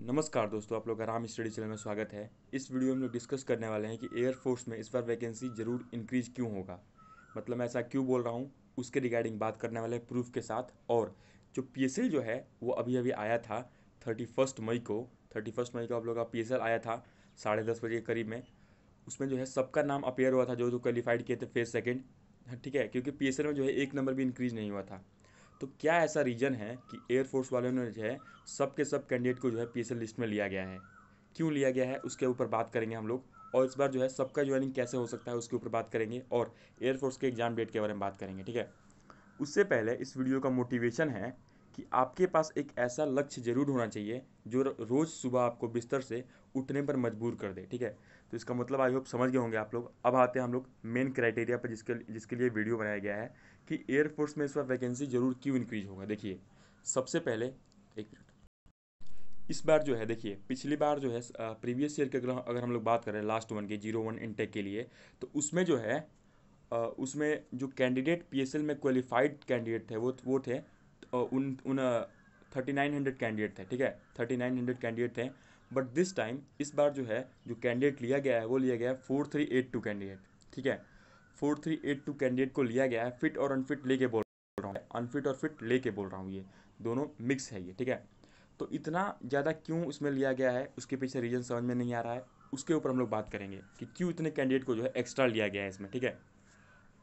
नमस्कार दोस्तों आप लोग का राम स्टडी चैनल में स्वागत है इस वीडियो में हम लोग डिस्कस करने वाले हैं कि एयरफोर्स में इस बार वैकेंसी ज़रूर इंक्रीज क्यों होगा मतलब मैं ऐसा क्यों बोल रहा हूँ उसके रिगार्डिंग बात करने वाले हैं प्रूफ के साथ और जो पी जो है वो अभी अभी आया था थर्टी मई को थर्टी मई को आप लोग का पी आया था साढ़े दस बजे के करीब में उसमें जो है सबका नाम अपेयर हुआ था जो जो क्वालिफाइड किए थे फेज सेकेंड हाँ, ठीक है क्योंकि पी में जो है एक नंबर भी इंक्रीज नहीं हुआ था तो क्या ऐसा रीज़न है कि एयरफोर्स वालों ने जो है सब के सब कैंडिडेट को जो है पी लिस्ट में लिया गया है क्यों लिया गया है उसके ऊपर बात करेंगे हम लोग और इस बार जो है सबका ज्वाइनिंग कैसे हो सकता है उसके ऊपर बात करेंगे और एयरफोर्स के एग्ज़ाम डेट के बारे में बात करेंगे ठीक है उससे पहले इस वीडियो का मोटिवेशन है कि आपके पास एक ऐसा लक्ष्य ज़रूर होना चाहिए जो रोज़ सुबह आपको बिस्तर से उठने पर मजबूर कर दे ठीक है तो इसका मतलब आई होप समझ गए होंगे आप लोग अब आते हैं हम लोग मेन क्राइटेरिया पर जिसके जिसके लिए वीडियो बनाया गया है कि एयरफोर्स में इस बार वैकेंसी ज़रूर क्यों इंक्रीज होगा देखिए सबसे पहले एक मिनट इस बार जो है देखिए पिछली बार जो है प्रीवियस ईयर के अगर हम लोग बात करें लास्ट वन के जीरो वन इनटेक के लिए तो उसमें जो है उसमें जो कैंडिडेट पीएसएल में क्वालिफाइड कैंडिडेट थे वो वो थे उन उन थर्टी नाइन हंड्रेड कैंडिडेट थे ठीक है थर्टी नाइन हंड्रेड कैंडिडेट थे बट दिस टाइम इस बार जो है जो कैंडिडेट लिया गया है वो लिया गया है four three eight two candidate ठीक है four three eight two candidate को लिया गया है फिट और अनफिट लेके बोल रहा हूँ अनफिट और फिट लेके बोल रहा हूँ ये दोनों मिक्स है ये ठीक है तो इतना ज़्यादा क्यों उसमें लिया गया है उसके पीछे रीज़न समझ में नहीं आ रहा है उसके ऊपर हम लोग बात करेंगे कि क्यों इतने कैंडिडेट को जो है एक्स्ट्रा लिया गया है इसमें ठीक है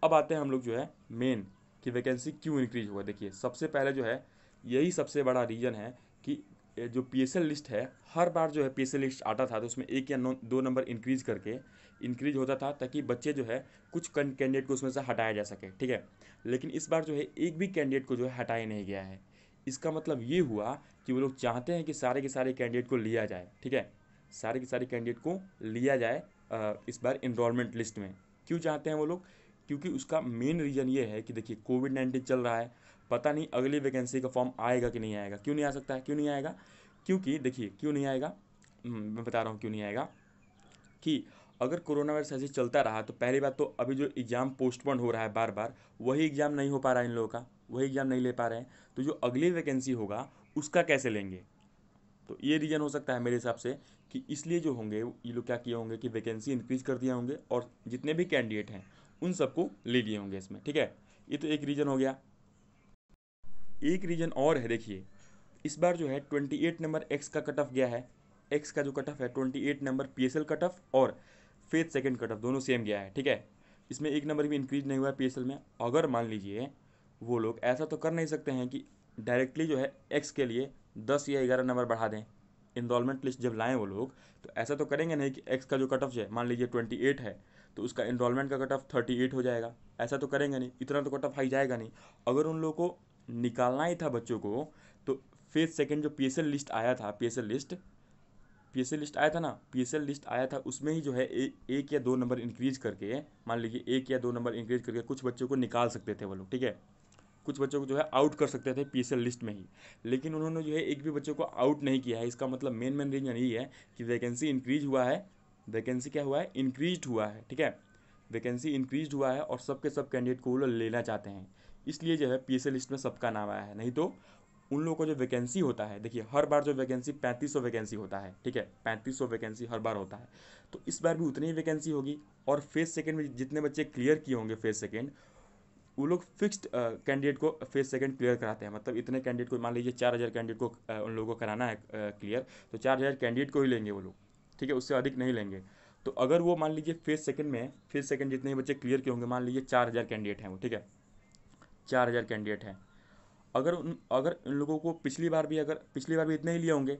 अब आते हैं हम लोग जो है मेन कि वैकेंसी क्यों इंक्रीज हुआ देखिए सबसे पहले जो है यही सबसे बड़ा रीज़न है कि जो पी लिस्ट है हर बार जो है पी लिस्ट आता था तो उसमें एक या दो नंबर इंक्रीज करके इंक्रीज होता था ताकि बच्चे जो है कुछ कैंडिडेट को उसमें से हटाया जा सके ठीक है लेकिन इस बार जो है एक भी कैंडिडेट को जो है हटाया नहीं गया है इसका मतलब ये हुआ कि वो लोग चाहते हैं कि सारे के सारे कैंडिडेट को लिया जाए ठीक है सारे के सारे कैंडिडेट को लिया जाए इस बार इनरोलमेंट लिस्ट में क्यों चाहते हैं वो लोग क्योंकि उसका मेन रीज़न ये है कि देखिए कोविड नाइन्टीन चल रहा है पता नहीं अगली वैकेंसी का फॉर्म आएगा कि नहीं आएगा क्यों नहीं आ सकता है क्यों नहीं आएगा क्योंकि देखिए क्यों नहीं आएगा हम्म, मैं बता रहा हूँ क्यों नहीं आएगा कि अगर कोरोना वायरस ऐसे चलता रहा तो पहली बात तो अभी जो एग्ज़ाम पोस्टपोन हो रहा है बार बार वही एग्ज़ाम नहीं हो पा रहा है इन लोगों का वही एग्ज़ाम नहीं ले पा रहे हैं तो जो अगली वैकेंसी होगा उसका कैसे लेंगे तो ये रीज़न हो सकता है मेरे हिसाब से कि इसलिए जो होंगे ये लोग क्या किए होंगे कि वैकेंसी इंक्रीज कर दिए होंगे और जितने भी कैंडिडेट हैं उन सबको ले लिए होंगे इसमें ठीक है ये तो एक रीज़न हो गया एक रीज़न और है देखिए इस बार जो है ट्वेंटी एट नंबर एक्स का कट ऑफ गया है एक्स का जो कट ऑफ है twenty eight number P S L cut off और फेथ सेकेंड कट ऑफ दोनों सेम गया है ठीक है इसमें एक नंबर भी इंक्रीज नहीं हुआ है पी में अगर मान लीजिए वो लोग ऐसा तो कर नहीं सकते हैं कि डायरेक्टली जो है एक्स के लिए दस या ग्यारह नंबर बढ़ा दें इनरोलमेंट लिस्ट जब लाएँ वो लोग तो ऐसा तो करेंगे नहीं कि एक्स का जो कट ऑफ है मान लीजिए ट्वेंटी एट है तो उसका इनरोलमेंट का कट ऑफ थर्टी एट हो जाएगा ऐसा तो करेंगे नहीं इतना तो कट ऑफ हाई जाएगा नहीं अगर उन लोगों को निकालना ही था बच्चों को तो फेज सेकेंड जो पी लिस्ट आया था पी लिस्ट पी लिस्ट आया था ना पी लिस्ट आया था उसमें ही जो है ए, एक या दो नंबर इंक्रीज करके मान लीजिए एक या दो नंबर इंक्रीज करके कुछ बच्चों को निकाल सकते थे वो लोग ठीक है कुछ बच्चों को जो है आउट कर सकते थे पी लिस्ट में ही लेकिन उन्होंने जो है एक भी बच्चों को आउट नहीं किया है इसका मतलब मेन मेन रीजन यही है कि वैकेंसी इंक्रीज हुआ है वैकेंसी क्या हुआ है इंक्रीज हुआ है ठीक है वैकेंसी इंक्रीज हुआ है और सबके सब कैंडिडेट को वो लोग लेना चाहते हैं इसलिए जो है पी लिस्ट में सबका नाम आया है नहीं तो उन लोगों को जो वैकेंसी होता है देखिए हर बार जो वैकेंसी पैंतीस सौ वैकेंसी होता है ठीक है पैंतीस सौ वैकेंसी हर बार होता है तो इस बार भी उतनी ही वैकेंसी होगी और फेज सेकेंड में जितने बच्चे क्लियर किए होंगे फेज सेकेंड वो लोग फिक्स्ड कैंडिडेट को फेज सेकंड क्लियर कराते हैं मतलब इतने कैंडिडेट को मान लीजिए चार हज़ार कैंडिडेट को उन लोगों को कराना है क्लियर तो चार हज़ार कैंडिडेट को ही लेंगे वो लोग ठीक है उससे अधिक नहीं लेंगे तो अगर वो मान लीजिए फेज सेकंड में है सेकंड जितने बच्चे क्लियर के होंगे मान लीजिए चार हज़ार कैंडिडेट हैं वो ठीक है चार हज़ार कैंडिडेट हैं अगर उन अगर उन लोगों को पिछली बार भी अगर पिछली बार भी इतने ही लिए होंगे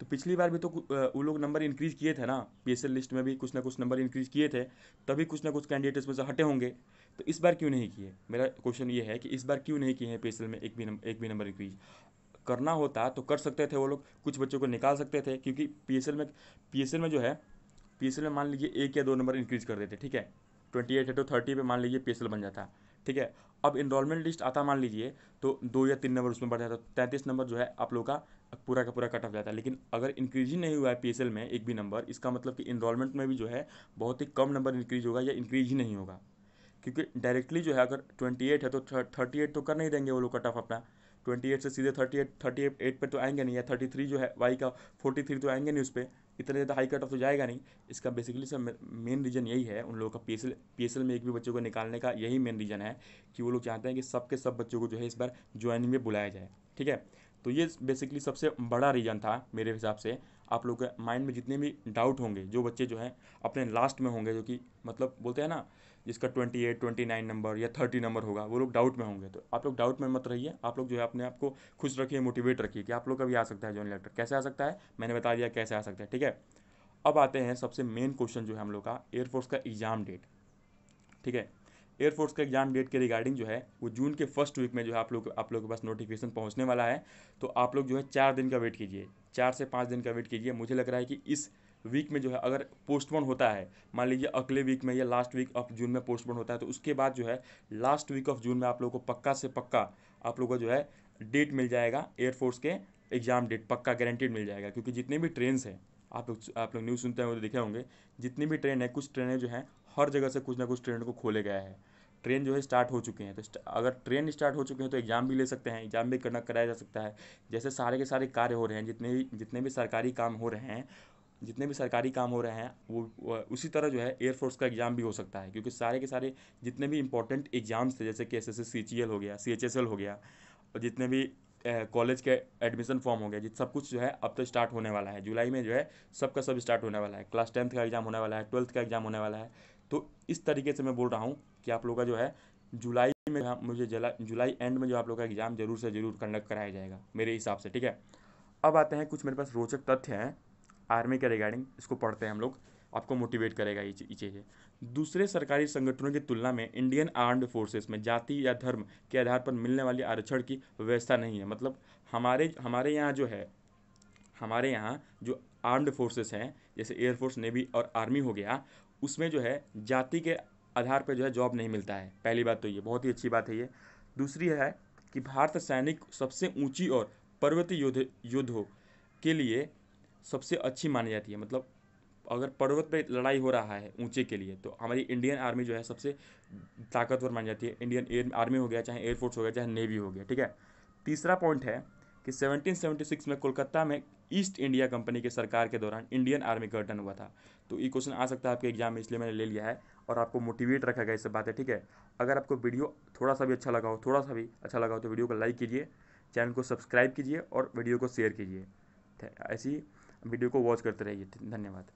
तो पिछली बार भी तो वो लोग नंबर इंक्रीज़ किए थे ना पी लिस्ट में भी कुछ ना कुछ नंबर इंक्रीज़ किए थे तभी कुछ ना कुछ कैंडिडेट इसमें से हटे होंगे तो इस बार क्यों नहीं किए मेरा क्वेश्चन ये है कि इस बार क्यों नहीं किए हैं पी में एक भी नंबर एक भी नंबर इंक्रीज़ करना होता तो कर सकते थे वो लोग कुछ बच्चों को निकाल सकते थे क्योंकि पी में पी में जो है पी में मान लीजिए एक या दो नंबर इंक्रीज कर देते ठीक है ट्वेंटी एट है तो थर्टी पे मान लीजिए पी बन जाता ठीक है अब इनरोलमेंट लिस्ट आता मान लीजिए तो दो या तीन नंबर उसमें बढ़ जाता तो तैंतीस नंबर जो है आप लोग का पूरा का पूरा कट ऑफ जाता है लेकिन अगर इंक्रीज ही नहीं हुआ है पी में एक भी नंबर इसका मतलब कि इनरोलमेंट में भी जो है बहुत ही कम नंबर इंक्रीज होगा या इंक्रीज ही नहीं होगा क्योंकि डायरेक्टली जो है अगर ट्वेंटी एट है तो थर्टी एट तो कर नहीं देंगे वो लोग कट ऑफ अपना ट्वेंटी एट से सीधे thirty eight thirty eight eight पर तो आएंगे नहीं या थर्टी थ्री जो है वाई का फोर्टी थ्री तो आएंगे नहीं उस पर इतना ज़्यादा हाई कट ऑफ तो जाएगा नहीं इसका बेसिकली सर मेन रीज़न यही है उन लोगों का पी एस में एक भी बच्चों को निकालने का यही मेन रीज़न है कि वो लोग चाहते हैं कि सब के सब बच्चों को जो है इस बार ज्वाइनिंग में बुलाया जाए ठीक है तो ये बेसिकली सबसे बड़ा रीज़न था मेरे हिसाब से आप लोग के माइंड में जितने भी डाउट होंगे जो बच्चे जो हैं अपने लास्ट में होंगे जो कि मतलब बोलते हैं ना जिसका twenty eight twenty nine number या थर्टी नंबर होगा वो लोग डाउट में होंगे तो आप लोग डाउट में मत रहिए आप लोग जो है अपने आप को खुश रखिए मोटिवेट रखिए कि आप लोग अभी आ सकता है जॉइन इलेक्टर कैसे आ सकता है मैंने बता दिया कैसे आ सकता है ठीक है अब आते हैं सबसे मेन क्वेश्चन जो है हम लोग का एयरफोर्स का एग्ज़ाम डेट ठीक है एयरफोर्स का एग्जाम डेट के रिगार्डिंग जो है वो जून के फर्स्ट वीक में जो है आप लोग आप लोग के पास नोटिफिकेशन पहुंचने वाला है तो आप लोग जो है चार दिन का वेट कीजिए चार से पाँच दिन का वेट कीजिए मुझे लग रहा है कि इस वीक में जो है अगर पोस्टपोन होता है मान लीजिए अगले वीक में या लास्ट वीक ऑफ जून में पोस्टपोन होता है तो उसके बाद जो है लास्ट वीक ऑफ जून में आप लोगों को पक्का से पक्का आप लोगों को जो है डेट मिल जाएगा एयरफोर्स के एग्ज़ाम डेट पक्का गारंटीड मिल जाएगा क्योंकि जितने भी ट्रेन्स हैं आप लोग आप लोग न्यूज़ सुनते हैं तो देखे होंगे जितनी भी ट्रेन है कुछ ट्रेनें जो हैं हर जगह से कुछ ना कुछ ट्रेन को खोले गया है ट्रेन जो है स्टार्ट हो चुके हैं तो अगर ट्रेन स्टार्ट हो चुके हैं तो एग्ज़ाम भी ले सकते हैं एग्ज़ाम भी करना कराया जा सकता है जैसे सारे के सारे कार्य हो रहे हैं जितने भी जितने भी सरकारी काम हो रहे हैं जितने भी सरकारी काम हो रहे हैं वो उसी तरह जो है एयरफोर्स का एग्ज़ाम भी हो सकता है क्योंकि सारे के सारे जितने भी इंपॉर्टेंट एग्ज़ाम्स थे जैसे कि एस एस e हो गया सी हो गया और जितने भी कॉलेज के एडमिशन फॉर्म हो गया जित सब कुछ जो है अब तो स्टार्ट होने वाला है जुलाई में जो है सब का सब स्टार्ट होने वाला है क्लास टेंथ का एग्ज़ाम होने वाला है ट्वेल्थ का एग्ज़ाम होने वाला है तो इस तरीके से मैं बोल रहा हूँ कि आप लोग का जो है जुलाई में मुझे जुलाई एंड में जो आप लोग का एग्ज़ाम ज़रूर से ज़रूर कंडक्ट कराया जाएगा मेरे हिसाब से ठीक है अब आते हैं कुछ मेरे पास रोचक तथ्य हैं आर्मी के रिगार्डिंग इसको पढ़ते हैं हम लोग आपको मोटिवेट करेगा ये चीज़ें दूसरे सरकारी संगठनों की तुलना में इंडियन आर्म्ड फोर्सेस में जाति या धर्म के आधार पर मिलने वाली आरक्षण की व्यवस्था नहीं है मतलब हमारे हमारे यहाँ जो है हमारे यहाँ जो आर्म्ड फोर्सेस हैं जैसे एयरफोर्स नेवी और आर्मी हो गया उसमें जो है जाति के आधार पर जो है जॉब नहीं मिलता है पहली बात तो ये बहुत ही अच्छी बात है ये दूसरी है कि भारत सैनिक सबसे ऊंची और पर्वतीय योद्ध योद्धों के लिए सबसे अच्छी मानी जाती है मतलब अगर पर्वत पे लड़ाई हो रहा है ऊंचे के लिए तो हमारी इंडियन आर्मी जो है सबसे ताकतवर मानी जाती है इंडियन एयर आर्मी हो गया चाहे एयरफोर्स हो गया चाहे नेवी हो गया ठीक है तीसरा पॉइंट है कि 1776 में कोलकाता में ईस्ट इंडिया कंपनी के सरकार के दौरान इंडियन आर्मी का गठन हुआ था तो ये क्वेश्चन आ सकता है आपके एग्जाम में इसलिए मैंने ले लिया है और आपको मोटिवेट रखा गया इस बात है ठीक है अगर आपको वीडियो थोड़ा सा भी अच्छा लगा हो थोड़ा सा भी अच्छा लगा हो तो वीडियो को लाइक कीजिए चैनल को सब्सक्राइब कीजिए और वीडियो को शेयर कीजिए ऐसी वीडियो को वॉच करते रहिए धन्यवाद